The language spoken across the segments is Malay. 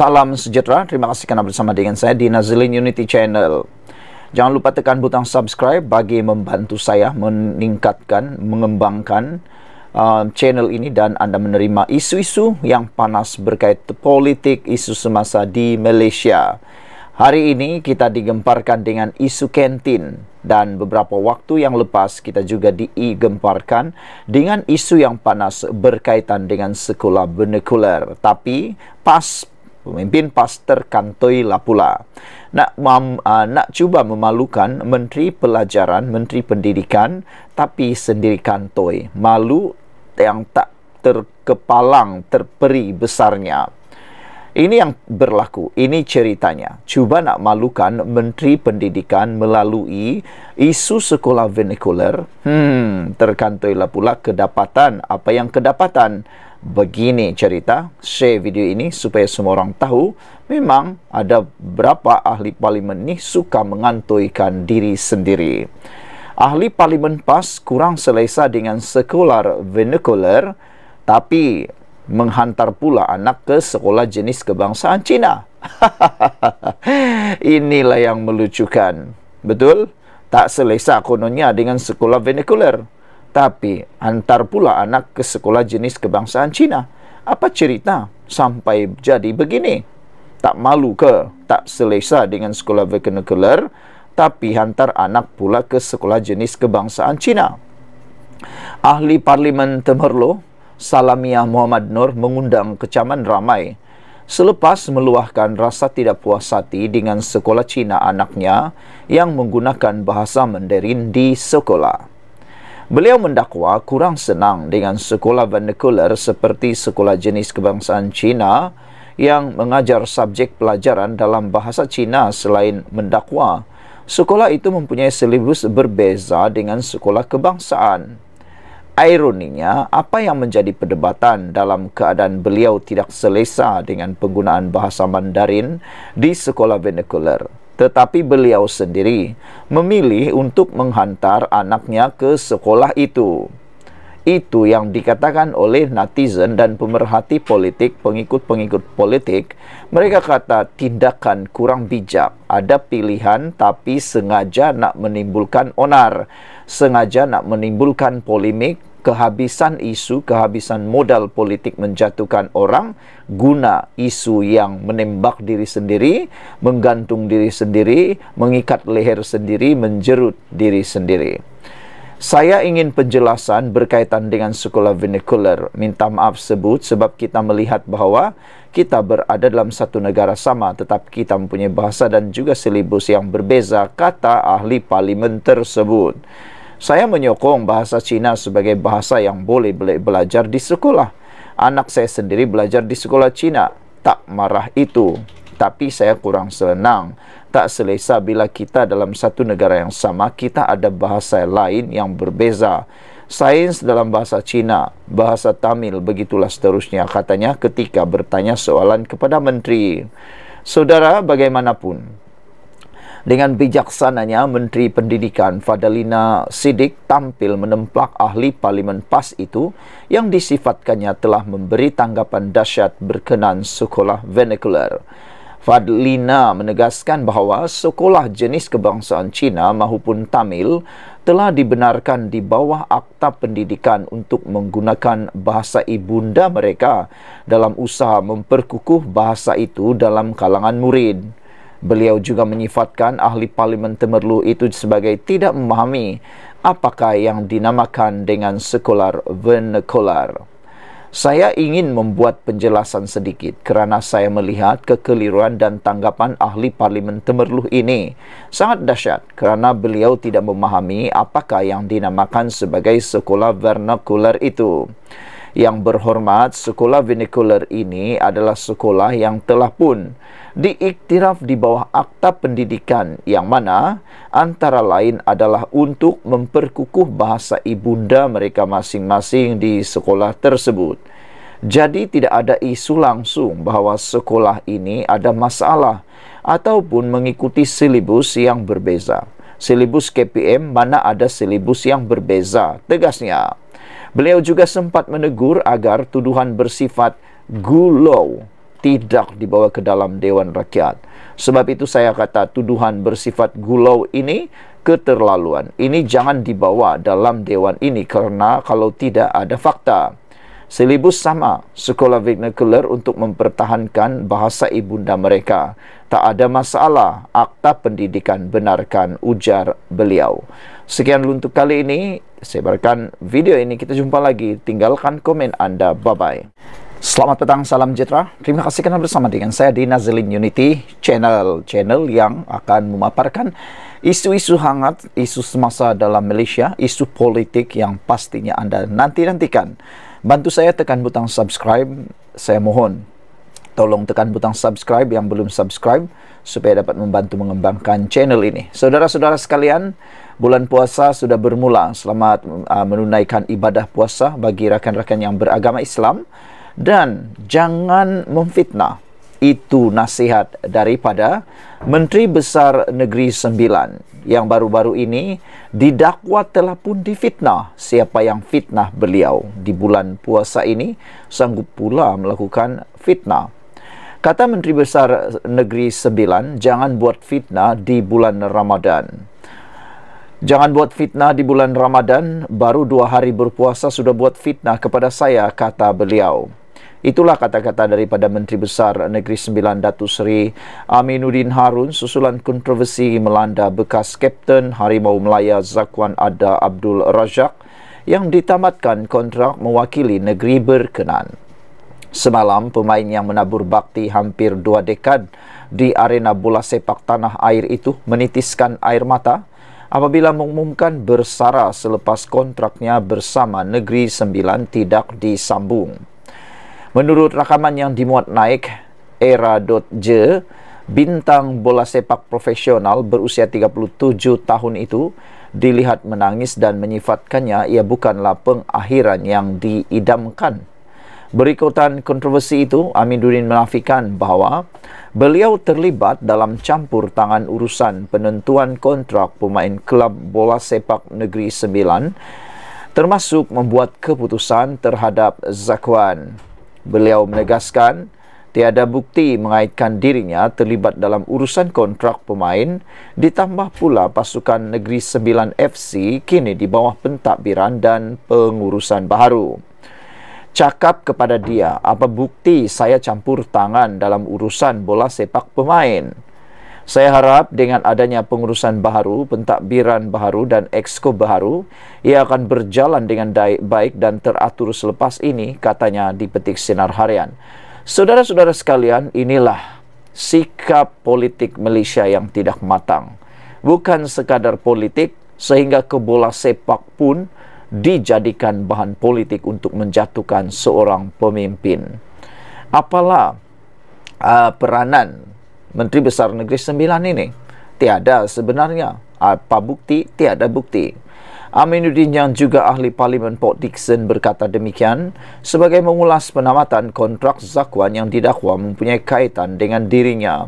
Salam sejahtera, terima kasih kerana bersama dengan saya di Nazlin Unity Channel. Jangan lupa tekan butang subscribe bagi membantu saya meningkatkan, mengembangkan uh, channel ini dan anda menerima isu-isu yang panas berkait politik isu semasa di Malaysia. Hari ini kita digemparkan dengan isu kantin dan beberapa waktu yang lepas kita juga digemparkan dengan isu yang panas berkaitan dengan sekolah benekuler. Tapi pas pemimpin Pastor Kantoi Lapula nak mam, uh, nak cuba memalukan menteri pelajaran menteri pendidikan tapi sendiri Kantoi malu yang tak terkepalang terperi besarnya ini yang berlaku, ini ceritanya. Cuba nak malukan Menteri Pendidikan melalui isu sekolah vernacular. Hmm, terkantoilah pula kedapatan. Apa yang kedapatan? Begini cerita, share video ini supaya semua orang tahu memang ada berapa ahli parlimen ni suka mengantoikan diri sendiri. Ahli parlimen PAS kurang selesa dengan sekolah vernacular tapi menghantar pula anak ke sekolah jenis kebangsaan Cina. Inilah yang melucukan. Betul? Tak selesa kononnya dengan sekolah vernacular. Tapi, hantar pula anak ke sekolah jenis kebangsaan Cina. Apa cerita sampai jadi begini? Tak malu ke? Tak selesa dengan sekolah vernacular, tapi hantar anak pula ke sekolah jenis kebangsaan Cina. Ahli Parlimen Temerloh Salamiah Muhammad Nur mengundang kecaman ramai. Selepas meluahkan rasa tidak puas hati dengan sekolah Cina anaknya yang menggunakan bahasa Mandarin di sekolah. Beliau mendakwa kurang senang dengan sekolah vernacular seperti sekolah jenis kebangsaan Cina yang mengajar subjek pelajaran dalam bahasa Cina selain mendakwa. Sekolah itu mempunyai silibus berbeza dengan sekolah kebangsaan. Ironinya, apa yang menjadi perdebatan dalam keadaan beliau tidak selesa dengan penggunaan bahasa Mandarin di sekolah vernacular. Tetapi beliau sendiri memilih untuk menghantar anaknya ke sekolah itu. Itu yang dikatakan oleh netizen dan pemerhati politik, pengikut-pengikut politik. Mereka kata tindakan kurang bijak, ada pilihan tapi sengaja nak menimbulkan onar sengaja nak menimbulkan polemik kehabisan isu, kehabisan modal politik menjatuhkan orang guna isu yang menembak diri sendiri, menggantung diri sendiri, mengikat leher sendiri, menjerut diri sendiri. Saya ingin penjelasan berkaitan dengan sekolah vernacular. Minta maaf sebut sebab kita melihat bahawa kita berada dalam satu negara sama tetapi kita mempunyai bahasa dan juga silibus yang berbeza kata ahli parlimen tersebut. Saya menyokong bahasa Cina sebagai bahasa yang boleh be belajar di sekolah. Anak saya sendiri belajar di sekolah Cina. Tak marah itu. Tapi saya kurang senang. Tak selesa bila kita dalam satu negara yang sama, kita ada bahasa lain yang berbeza. Sains dalam bahasa Cina, bahasa Tamil, begitulah seterusnya katanya ketika bertanya soalan kepada menteri. Saudara, bagaimanapun, dengan bijaksananya, Menteri Pendidikan Fadalina Sidik tampil menemplak ahli Parlimen PAS itu yang disifatkannya telah memberi tanggapan dahsyat berkenan sekolah vernacular. Fadlina menegaskan bahawa sekolah jenis kebangsaan Cina maupun Tamil telah dibenarkan di bawah Akta Pendidikan untuk menggunakan bahasa ibunda mereka dalam usaha memperkukuh bahasa itu dalam kalangan murid. Beliau juga menyifatkan ahli parlimen Temerlu itu sebagai tidak memahami apakah yang dinamakan dengan sekular vernakular. Saya ingin membuat penjelasan sedikit kerana saya melihat kekeliruan dan tanggapan ahli parlimen Temerluh ini sangat dahsyat kerana beliau tidak memahami apakah yang dinamakan sebagai sekolah vernakular itu. Yang berhormat, sekolah vernacular ini adalah sekolah yang telah pun diiktiraf di bawah akta pendidikan yang mana antara lain adalah untuk memperkukuh bahasa ibunda mereka masing-masing di sekolah tersebut. Jadi tidak ada isu langsung bahawa sekolah ini ada masalah ataupun mengikuti silibus yang berbeza. Silibus KPM mana ada silibus yang berbeza, tegasnya. Beliau juga sempat menegur agar tuduhan bersifat gulau tidak dibawa ke dalam Dewan Rakyat. Sebab itu saya kata tuduhan bersifat gulau ini keterlaluan. Ini jangan dibawa dalam Dewan ini karena kalau tidak ada fakta. Selibus sama sekolah vernacular untuk mempertahankan bahasa ibunda mereka. Tak ada masalah, akta pendidikan benarkan ujar beliau. Sekian untuk kali ini, sebarkan video ini. Kita jumpa lagi, tinggalkan komen anda. Bye-bye. Selamat petang, salam sejahtera. Terima kasih kerana bersama dengan saya di Nazlin Unity Channel. Channel yang akan memaparkan isu-isu hangat, isu semasa dalam Malaysia, isu politik yang pastinya anda nanti-nantikan. nantikan Bantu saya tekan butang subscribe, saya mohon. Tolong tekan butang subscribe yang belum subscribe supaya dapat membantu mengembangkan channel ini. Saudara-saudara sekalian, bulan puasa sudah bermula. Selamat uh, menunaikan ibadah puasa bagi rakan-rakan yang beragama Islam dan jangan memfitnah itu nasihat daripada Menteri Besar Negeri Sembilan yang baru-baru ini didakwa telah pun difitnah siapa yang fitnah beliau di bulan puasa ini sanggup pula melakukan fitnah kata Menteri Besar Negeri Sembilan jangan buat fitnah di bulan Ramadan Jangan buat fitnah di bulan Ramadan, baru dua hari berpuasa sudah buat fitnah kepada saya, kata beliau. Itulah kata-kata daripada Menteri Besar Negeri Sembilan Datu Seri Aminuddin Harun susulan kontroversi melanda bekas Kapten Harimau Melaya Zakwan Ada Abdul Razak yang ditamatkan kontrak mewakili negeri berkenan. Semalam, pemain yang menabur bakti hampir dua dekad di arena bola sepak tanah air itu menitiskan air mata apabila mengumumkan bersara selepas kontraknya bersama Negeri Sembilan tidak disambung. Menurut rakaman yang dimuat naik era.j, bintang bola sepak profesional berusia 37 tahun itu dilihat menangis dan menyifatkannya ia bukanlah pengakhiran yang diidamkan. Berikutan kontroversi itu, Aminuddin menafikan bahawa beliau terlibat dalam campur tangan urusan penentuan kontrak pemain kelab bola sepak Negeri Sembilan termasuk membuat keputusan terhadap Zakwan. Beliau menegaskan tiada bukti mengaitkan dirinya terlibat dalam urusan kontrak pemain ditambah pula pasukan Negeri Sembilan FC kini di bawah pentadbiran dan pengurusan baru. Cakap kepada dia apa bukti saya campur tangan dalam urusan bola sepak pemain. Saya harap dengan adanya pengurusan baharu, pentadbiran baharu dan exco baharu, ia akan berjalan dengan baik dan teratur selepas ini, katanya di petik sinar harian. Saudara-saudara sekalian, inilah sikap politik Malaysia yang tidak matang. Bukan sekadar politik, sehingga ke bola sepak pun dijadikan bahan politik untuk menjatuhkan seorang pemimpin. Apalah uh, peranan Menteri Besar Negeri Sembilan ini? Tiada sebenarnya. Apa bukti? Tiada bukti. Aminuddin yang juga ahli Parlimen Port Dixon berkata demikian sebagai mengulas penamatan kontrak zakuan yang didakwa mempunyai kaitan dengan dirinya.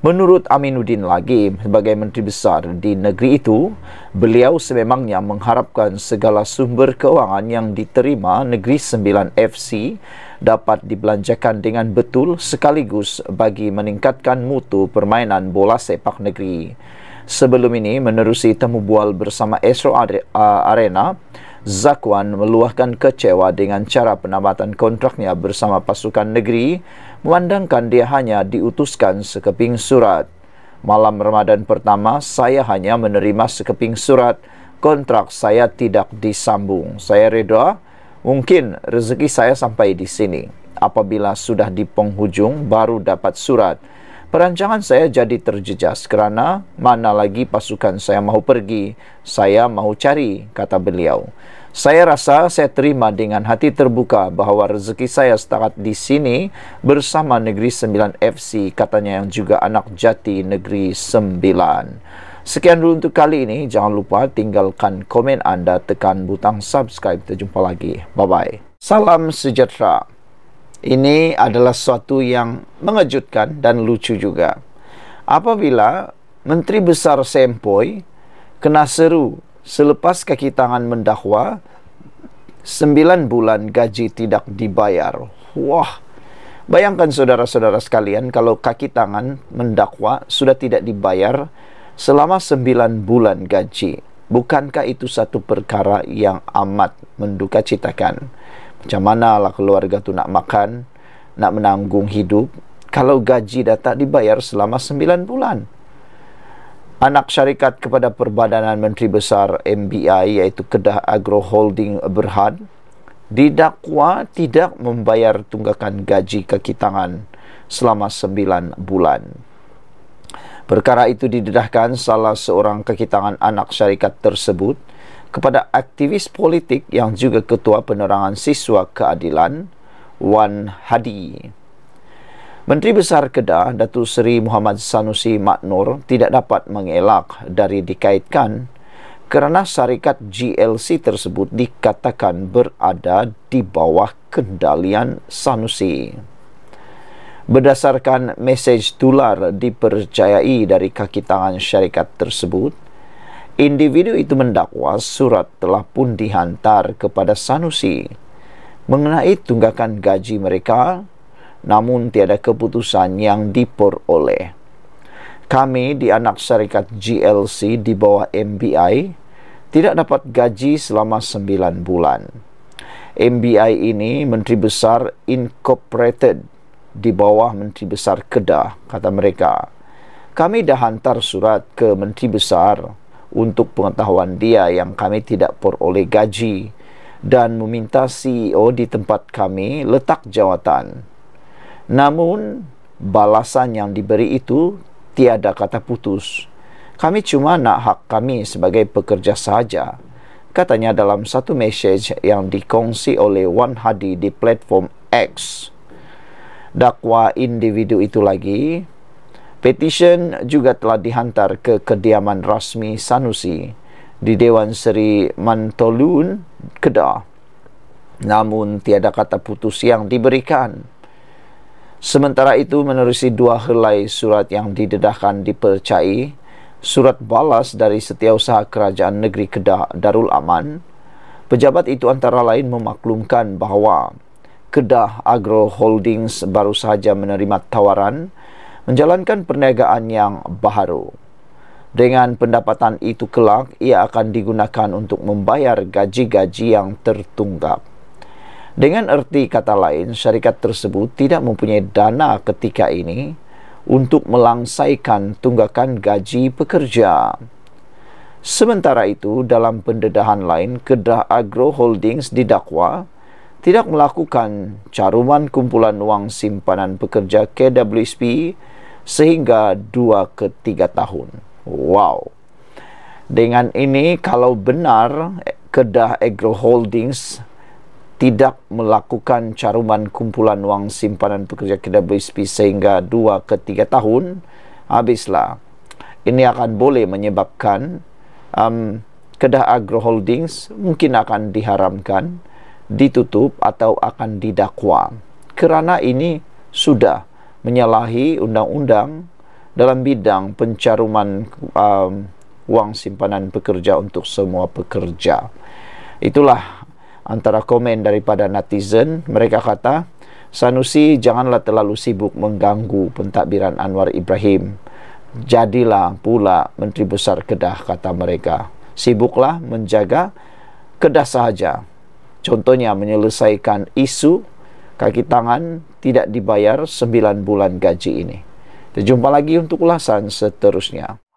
Menurut Aminuddin lagi sebagai menteri besar di negeri itu, beliau sememangnya mengharapkan segala sumber kewangan yang diterima Negeri Sembilan FC dapat dibelanjakan dengan betul sekaligus bagi meningkatkan mutu permainan bola sepak negeri. Sebelum ini menerusi temu bual bersama Esro Arena, Zakwan meluahkan kecewa dengan cara penamatan kontraknya bersama pasukan negeri, memandangkan dia hanya diutuskan sekeping surat. Malam Ramadan pertama, saya hanya menerima sekeping surat. Kontrak saya tidak disambung. Saya reda, mungkin rezeki saya sampai di sini. Apabila sudah di penghujung, baru dapat Surat perancangan saya jadi terjejas kerana mana lagi pasukan saya mahu pergi, saya mahu cari, kata beliau. Saya rasa saya terima dengan hati terbuka bahawa rezeki saya setakat di sini bersama Negeri Sembilan FC, katanya yang juga anak jati Negeri Sembilan. Sekian dulu untuk kali ini. Jangan lupa tinggalkan komen anda, tekan butang subscribe. Kita jumpa lagi. Bye-bye. Salam sejahtera. Ini adalah sesuatu yang mengejutkan dan lucu juga. Apabila Menteri Besar Sempoi kena seru selepas kaki tangan mendakwa sembilan bulan gaji tidak dibayar. Wah. Bayangkan saudara-saudara sekalian kalau kaki tangan mendakwa sudah tidak dibayar selama sembilan bulan gaji. Bukankah itu satu perkara yang amat mendukacitakan? macam manalah keluarga tu nak makan nak menanggung hidup kalau gaji dah tak dibayar selama 9 bulan anak syarikat kepada perbadanan menteri besar MBI iaitu Kedah Agro Holding Berhad didakwa tidak membayar tunggakan gaji kaki selama sembilan bulan Perkara itu didedahkan salah seorang kekitangan anak syarikat tersebut kepada aktivis politik yang juga ketua penerangan siswa keadilan Wan Hadi. Menteri Besar Kedah Datuk Seri Muhammad Sanusi Maknur tidak dapat mengelak dari dikaitkan kerana syarikat GLC tersebut dikatakan berada di bawah kendalian Sanusi. Berdasarkan mesej tular dipercayai dari kaki tangan syarikat tersebut, Individu itu mendakwa surat telah pun dihantar kepada Sanusi mengenai tunggakan gaji mereka namun tiada keputusan yang diperoleh. Kami di anak syarikat GLC di bawah MBI tidak dapat gaji selama 9 bulan. MBI ini Menteri Besar Incorporated di bawah Menteri Besar Kedah, kata mereka. Kami dah hantar surat ke Menteri Besar untuk pengetahuan dia yang kami tidak peroleh gaji dan meminta CEO oh, di tempat kami letak jawatan. Namun, balasan yang diberi itu tiada kata putus. Kami cuma nak hak kami sebagai pekerja saja. Katanya dalam satu message yang dikongsi oleh Wan Hadi di platform X. Dakwa individu itu lagi Petisyen juga telah dihantar ke kediaman rasmi Sanusi di Dewan Seri Mantolun, Kedah. Namun tiada kata putus yang diberikan. Sementara itu menerusi dua helai surat yang didedahkan dipercayai, surat balas dari Setiausaha Kerajaan Negeri Kedah Darul Aman, pejabat itu antara lain memaklumkan bahawa Kedah Agro Holdings baru sahaja menerima tawaran menjalankan perniagaan yang baharu. Dengan pendapatan itu kelak, ia akan digunakan untuk membayar gaji-gaji yang tertunggak. Dengan erti kata lain, syarikat tersebut tidak mempunyai dana ketika ini untuk melangsaikan tunggakan gaji pekerja. Sementara itu, dalam pendedahan lain, Kedah Agro Holdings didakwa tidak melakukan caruman kumpulan wang simpanan pekerja KWSP sehingga 2 ke 3 tahun. Wow. Dengan ini kalau benar Kedah Agro Holdings tidak melakukan caruman kumpulan wang simpanan pekerja KWSP sehingga 2 ke 3 tahun, habislah. Ini akan boleh menyebabkan um, Kedah Agro Holdings mungkin akan diharamkan ditutup atau akan didakwa kerana ini sudah menyalahi undang-undang dalam bidang pencaruman um, wang simpanan pekerja untuk semua pekerja. Itulah antara komen daripada netizen. Mereka kata, Sanusi janganlah terlalu sibuk mengganggu pentadbiran Anwar Ibrahim. Jadilah pula Menteri Besar Kedah, kata mereka. Sibuklah menjaga Kedah sahaja. Contohnya menyelesaikan isu kaki tangan tidak dibayar 9 bulan gaji ini. Terjumpa lagi untuk ulasan seterusnya.